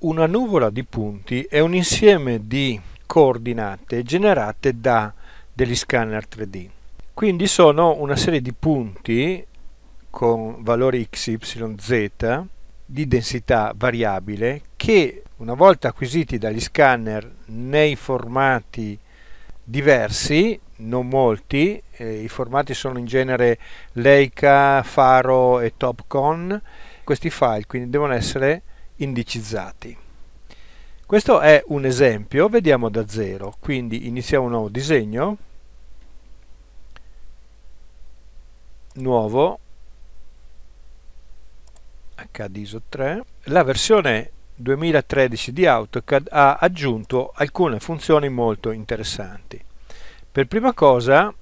Una nuvola di punti è un insieme di coordinate generate da degli scanner 3D. Quindi sono una serie di punti con valori x, y, z di densità variabile che una volta acquisiti dagli scanner nei formati diversi, non molti, eh, i formati sono in genere Leica, Faro e Topcon, questi file quindi devono essere indicizzati. Questo è un esempio, vediamo da zero, quindi iniziamo un nuovo disegno, nuovo, HDISO 3, la versione 2013 di AutoCAD ha aggiunto alcune funzioni molto interessanti. Per prima cosa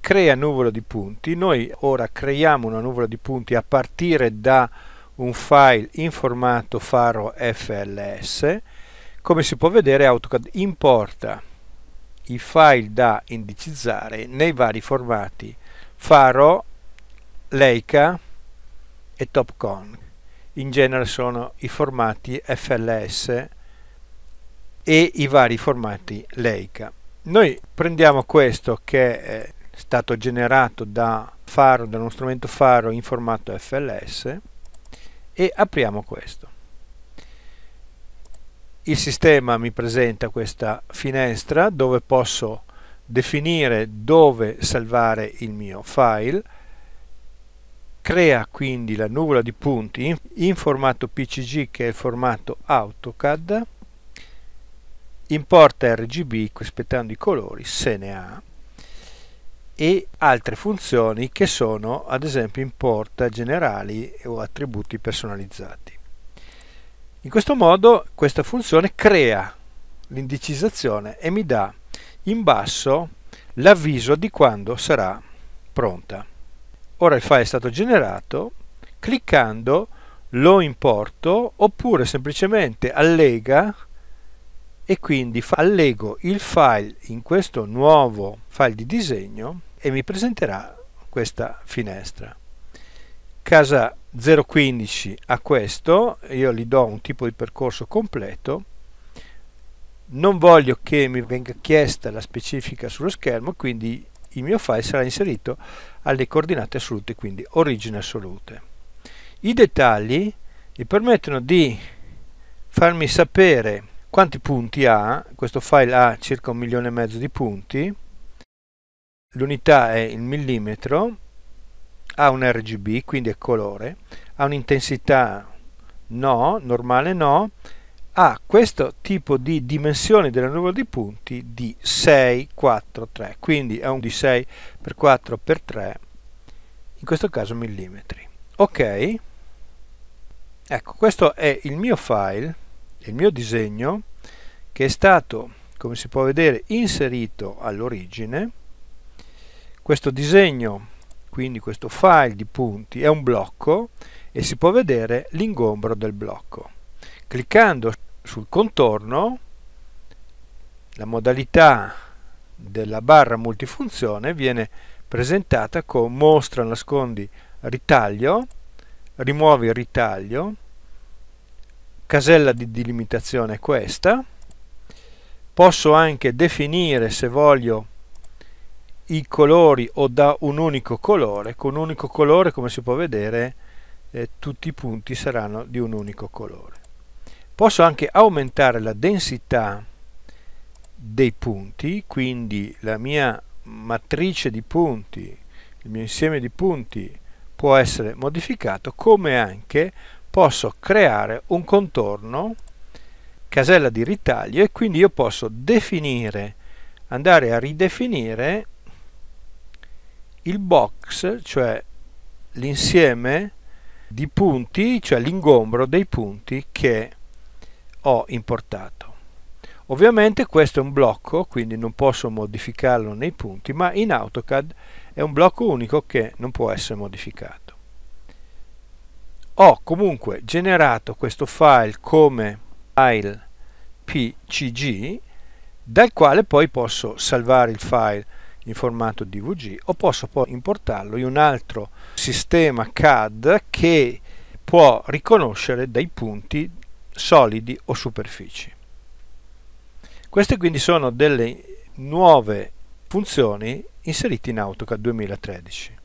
crea nuvola di punti, noi ora creiamo una nuvola di punti a partire da un file in formato faro FLS, come si può vedere AutoCAD importa i file da indicizzare nei vari formati faro, Leica e Topcon. In genere sono i formati FLS e i vari formati Leica. Noi prendiamo questo che è stato generato da faro, da uno strumento faro in formato FLS e apriamo questo. Il sistema mi presenta questa finestra dove posso definire dove salvare il mio file, crea quindi la nuvola di punti in formato PCG che è il formato AutoCAD, importa RGB aspettando i colori se ne ha e altre funzioni che sono ad esempio import generali o attributi personalizzati. In questo modo questa funzione crea l'indicizzazione e mi dà in basso l'avviso di quando sarà pronta. Ora il file è stato generato, cliccando lo importo oppure semplicemente allega e quindi allego il file in questo nuovo file di disegno e mi presenterà questa finestra. Casa 015 a questo, io gli do un tipo di percorso completo, non voglio che mi venga chiesta la specifica sullo schermo, quindi il mio file sarà inserito alle coordinate assolute, quindi origine assolute. I dettagli mi permettono di farmi sapere quanti punti ha, questo file ha circa un milione e mezzo di punti, L'unità è il millimetro, ha un RGB, quindi è colore, ha un'intensità no, normale no, ha questo tipo di dimensione della nuvola di punti di 6, 4, 3, quindi è un di 6 per 4 per 3, in questo caso millimetri. Ok, ecco questo è il mio file, il mio disegno che è stato, come si può vedere, inserito all'origine questo disegno, quindi questo file di punti, è un blocco e si può vedere l'ingombro del blocco. Cliccando sul contorno, la modalità della barra multifunzione viene presentata con mostra, nascondi, ritaglio, rimuovi il ritaglio, casella di delimitazione è questa, posso anche definire se voglio i colori o da un unico colore, con un unico colore come si può vedere eh, tutti i punti saranno di un unico colore. Posso anche aumentare la densità dei punti, quindi la mia matrice di punti, il mio insieme di punti può essere modificato, come anche posso creare un contorno, casella di ritaglio e quindi io posso definire, andare a ridefinire il box, cioè l'insieme di punti, cioè l'ingombro dei punti che ho importato. Ovviamente questo è un blocco, quindi non posso modificarlo nei punti, ma in AutoCAD è un blocco unico che non può essere modificato. Ho comunque generato questo file come file pcg, dal quale poi posso salvare il file in formato DVG o posso poi importarlo in un altro sistema CAD che può riconoscere dei punti solidi o superfici. Queste quindi sono delle nuove funzioni inserite in AutoCAD 2013.